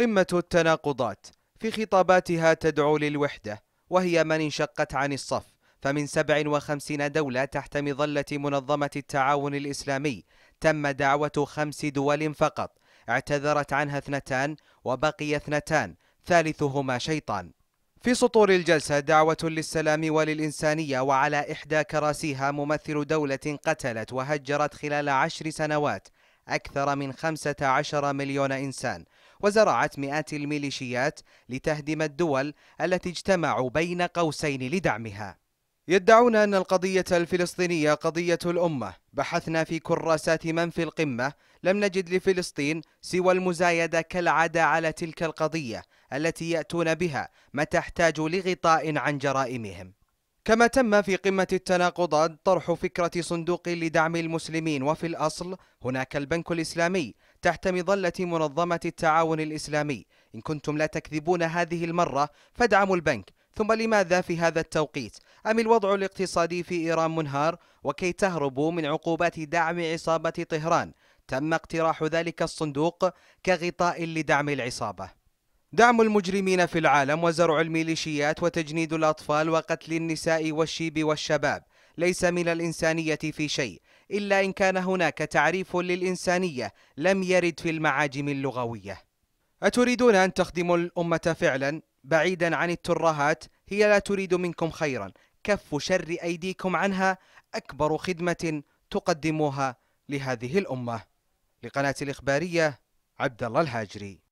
قمة التناقضات في خطاباتها تدعو للوحدة وهي من انشقت عن الصف فمن 57 دولة تحت مظلة منظمة التعاون الإسلامي تم دعوة خمس دول فقط اعتذرت عنها اثنتان وبقي اثنتان ثالثهما شيطان في سطور الجلسة دعوة للسلام وللإنسانية وعلى إحدى كراسيها ممثل دولة قتلت وهجرت خلال عشر سنوات أكثر من 15 مليون إنسان وزرعت مئات الميليشيات لتهدم الدول التي اجتمعوا بين قوسين لدعمها يدعون أن القضية الفلسطينية قضية الأمة بحثنا في كراسات من في القمة لم نجد لفلسطين سوى المزايدة كالعادة على تلك القضية التي يأتون بها ما تحتاج لغطاء عن جرائمهم كما تم في قمة التناقضات طرح فكرة صندوق لدعم المسلمين وفي الأصل هناك البنك الإسلامي تحت مظلة منظمة التعاون الإسلامي إن كنتم لا تكذبون هذه المرة فادعموا البنك ثم لماذا في هذا التوقيت؟ أم الوضع الاقتصادي في إيران منهار وكي تهربوا من عقوبات دعم عصابة طهران تم اقتراح ذلك الصندوق كغطاء لدعم العصابة دعم المجرمين في العالم وزرع الميليشيات وتجنيد الأطفال وقتل النساء والشيب والشباب ليس من الإنسانية في شيء إلا إن كان هناك تعريف للإنسانية لم يرد في المعاجم اللغوية أتريدون أن تخدموا الأمة فعلا بعيدا عن الترهات هي لا تريد منكم خيرا كف شر أيديكم عنها أكبر خدمة تقدموها لهذه الأمة لقناة الإخبارية عبد الله الهاجري